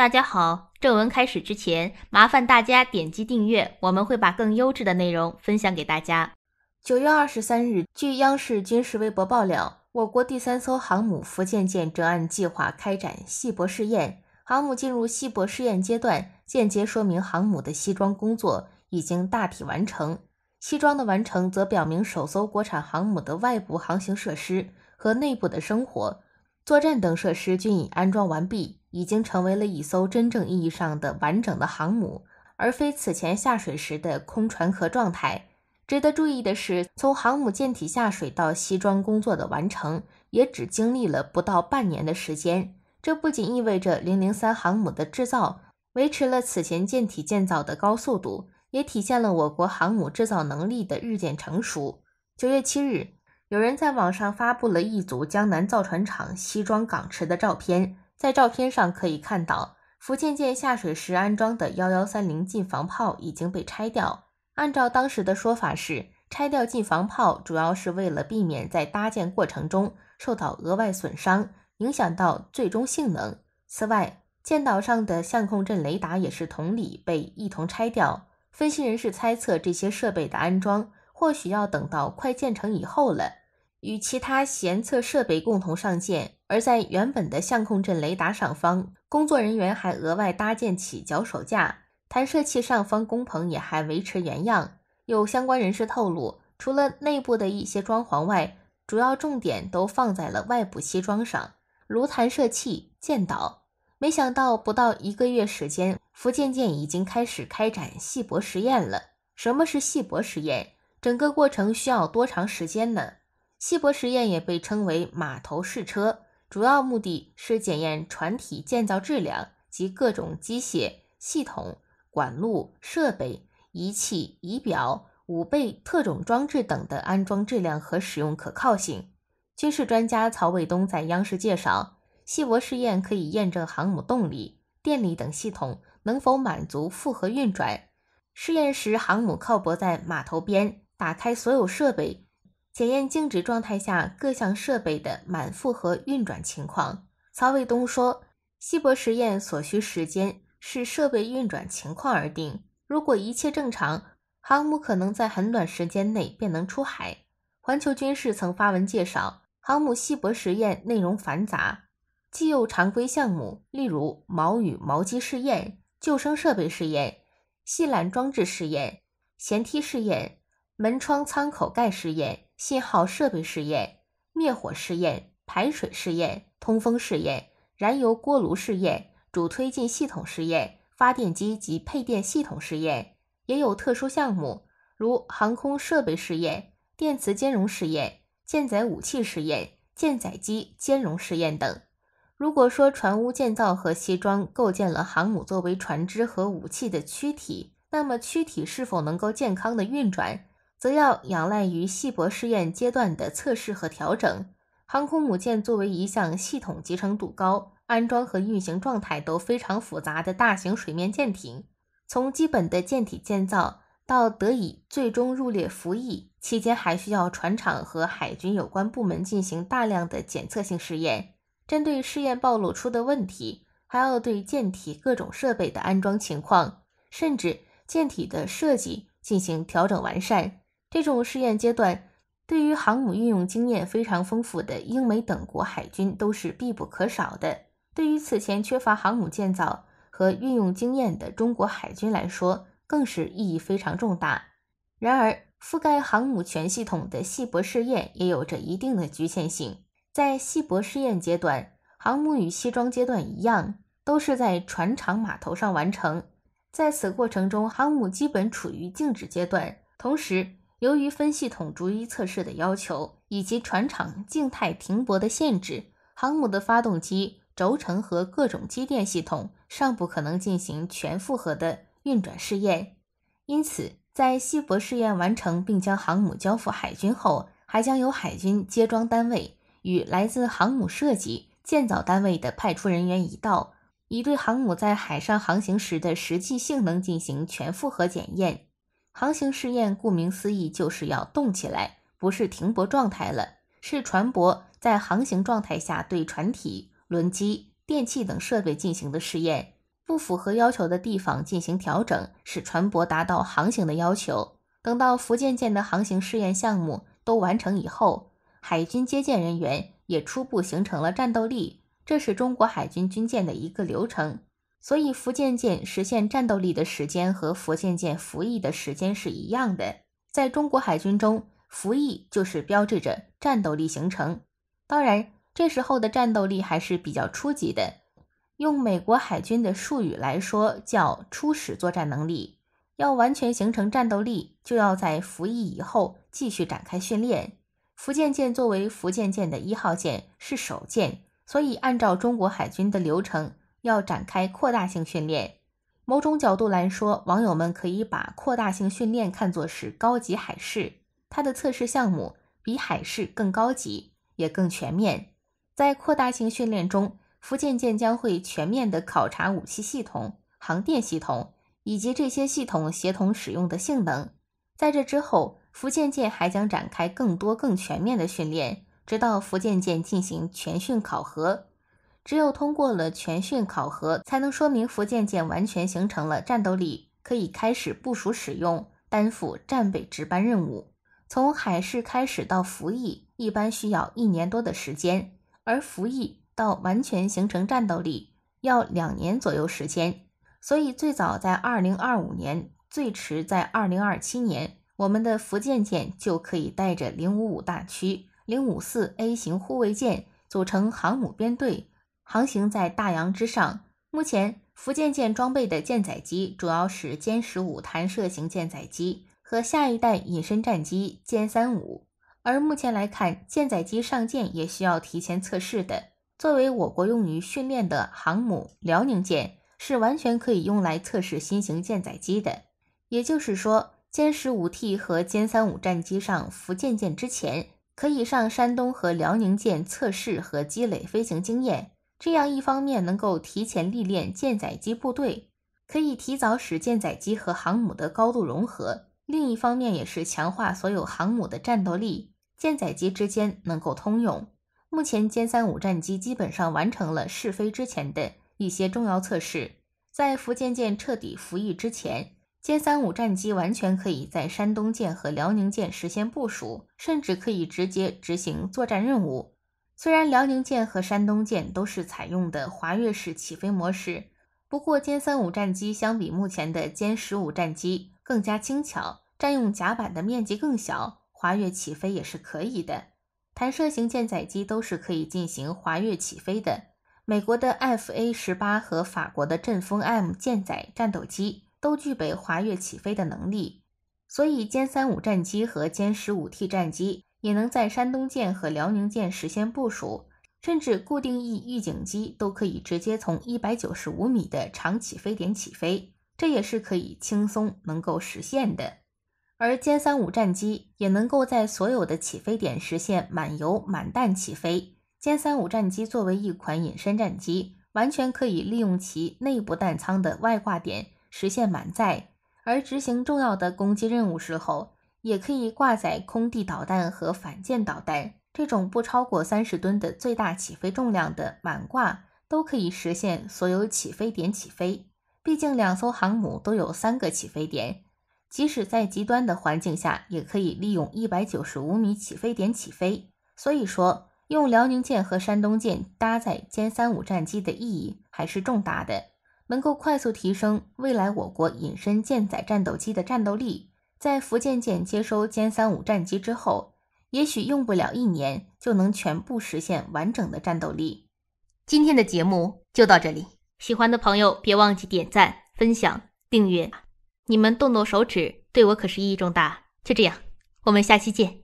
大家好，正文开始之前，麻烦大家点击订阅，我们会把更优质的内容分享给大家。九月二十三日，据央视军事微博爆料，我国第三艘航母“福建舰”正按计划开展系泊试验。航母进入系泊试验阶段，间接说明航母的西装工作已经大体完成。西装的完成，则表明首艘国产航母的外部航行设施和内部的生活、作战等设施均已安装完毕。已经成为了一艘真正意义上的完整的航母，而非此前下水时的空船壳状态。值得注意的是，从航母舰体下水到西装工作的完成，也只经历了不到半年的时间。这不仅意味着零零三航母的制造维持了此前舰体建造的高速度，也体现了我国航母制造能力的日渐成熟。九月七日，有人在网上发布了一组江南造船厂西装港池的照片。在照片上可以看到，福建舰下水时安装的幺幺三零近防炮已经被拆掉。按照当时的说法，是拆掉近防炮主要是为了避免在搭建过程中受到额外损伤，影响到最终性能。此外，舰岛上的相控阵雷达也是同理被一同拆掉。分析人士猜测，这些设备的安装或许要等到快建成以后了，与其他舷侧设备共同上舰。而在原本的相控阵雷达上方，工作人员还额外搭建起脚手架，弹射器上方工棚也还维持原样。有相关人士透露，除了内部的一些装潢外，主要重点都放在了外部西装上，如弹射器、舰岛。没想到不到一个月时间，福建舰已经开始开展细薄实验了。什么是细薄实验？整个过程需要多长时间呢？细薄实验也被称为码头试车。主要目的是检验船体建造质量及各种机械系统、管路设备、仪器仪表、武备、特种装置等的安装质量和使用可靠性。军事专家曹卫东在央视介绍，系泊试验可以验证航母动力、电力等系统能否满足负荷运转。试验时，航母靠泊在码头边，打开所有设备。检验静止状态下各项设备的满负荷运转情况。曹卫东说：“稀薄实验所需时间视设备运转情况而定。如果一切正常，航母可能在很短时间内便能出海。”环球军事曾发文介绍，航母稀薄实验内容繁杂，既有常规项目，例如锚与锚机试验、救生设备试验、系缆装置试验、舷梯试验、门窗舱口盖试验。信号设备试验、灭火试验、排水试验、通风试验、燃油锅炉试验、主推进系统试验、发电机及配电系统试验，也有特殊项目，如航空设备试验、电磁兼容试验、舰载武器试验、舰载机兼容试验等。如果说船坞建造和西装构建了航母作为船只和武器的躯体，那么躯体是否能够健康的运转？则要仰赖于细薄试验阶段的测试和调整。航空母舰作为一项系统集成度高、安装和运行状态都非常复杂的大型水面舰艇，从基本的舰体建造到得以最终入列服役期间，还需要船厂和海军有关部门进行大量的检测性试验。针对试验暴露出的问题，还要对舰体各种设备的安装情况，甚至舰体的设计进行调整完善。这种试验阶段，对于航母运用经验非常丰富的英美等国海军都是必不可少的。对于此前缺乏航母建造和运用经验的中国海军来说，更是意义非常重大。然而，覆盖航母全系统的系泊试验也有着一定的局限性。在系泊试验阶段，航母与西装阶段一样，都是在船厂码头上完成。在此过程中，航母基本处于静止阶段，同时。由于分系统逐一测试的要求，以及船厂静态停泊的限制，航母的发动机、轴承和各种机电系统尚不可能进行全负荷的运转试验。因此，在试泊试验完成并将航母交付海军后，还将由海军接装单位与来自航母设计、建造单位的派出人员一道，以对航母在海上航行时的实际性能进行全负荷检验。航行试验顾名思义就是要动起来，不是停泊状态了，是船舶在航行状态下对船体、轮机、电器等设备进行的试验，不符合要求的地方进行调整，使船舶达到航行的要求。等到福建舰的航行试验项目都完成以后，海军接舰人员也初步形成了战斗力，这是中国海军军舰的一个流程。所以，福建舰实现战斗力的时间和福建舰服役的时间是一样的。在中国海军中，服役就是标志着战斗力形成。当然，这时候的战斗力还是比较初级的，用美国海军的术语来说叫初始作战能力。要完全形成战斗力，就要在服役以后继续展开训练。福建舰作为福建舰的一号舰，是首舰，所以按照中国海军的流程。要展开扩大性训练，某种角度来说，网友们可以把扩大性训练看作是高级海试，它的测试项目比海试更高级，也更全面。在扩大性训练中，福建舰将会全面的考察武器系统、航电系统以及这些系统协同使用的性能。在这之后，福建舰还将展开更多更全面的训练，直到福建舰进行全训考核。只有通过了全训考核，才能说明福建舰完全形成了战斗力，可以开始部署使用，担负战备值班任务。从海试开始到服役，一般需要一年多的时间，而服役到完全形成战斗力要两年左右时间。所以，最早在二零二五年，最迟在二零二七年，我们的福建舰就可以带着零五五大驱、零五四 A 型护卫舰组成航母编队。航行在大洋之上。目前，福建舰装备的舰载机主要是歼十五弹射型舰载机和下一代隐身战机歼三五。而目前来看，舰载机上舰也需要提前测试的。作为我国用于训练的航母辽宁舰，是完全可以用来测试新型舰载机的。也就是说，歼十五 T 和歼三五战机上福建舰之前，可以上山东和辽宁舰测试和积累飞行经验。这样一方面能够提前历练舰载机部队，可以提早使舰载机和航母的高度融合；另一方面也是强化所有航母的战斗力，舰载机之间能够通用。目前，歼三五战机基本上完成了试飞之前的一些重要测试。在福建舰彻底服役之前，歼三五战机完全可以在山东舰和辽宁舰实现部署，甚至可以直接执行作战任务。虽然辽宁舰和山东舰都是采用的滑跃式起飞模式，不过歼三五战机相比目前的歼十五战机更加轻巧，占用甲板的面积更小，滑跃起飞也是可以的。弹射型舰载机都是可以进行滑跃起飞的。美国的 F A 十八和法国的阵风 M 舰载战斗机都具备滑跃起飞的能力，所以歼三五战机和歼十五 T 战机。也能在山东舰和辽宁舰实现部署，甚至固定翼预警机都可以直接从一百九十五米的长起飞点起飞，这也是可以轻松能够实现的。而歼三五战机也能够在所有的起飞点实现满油满弹起飞。歼三五战机作为一款隐身战机，完全可以利用其内部弹仓的外挂点实现满载，而执行重要的攻击任务时候。也可以挂载空地导弹和反舰导弹，这种不超过三十吨的最大起飞重量的满挂都可以实现所有起飞点起飞。毕竟两艘航母都有三个起飞点，即使在极端的环境下，也可以利用一百九十五米起飞点起飞。所以说，用辽宁舰和山东舰搭载歼三五战机的意义还是重大的，能够快速提升未来我国隐身舰载战斗机的战斗力。在福建舰接收歼三五战机之后，也许用不了一年就能全部实现完整的战斗力。今天的节目就到这里，喜欢的朋友别忘记点赞、分享、订阅。你们动动手指，对我可是意义重大。就这样，我们下期见。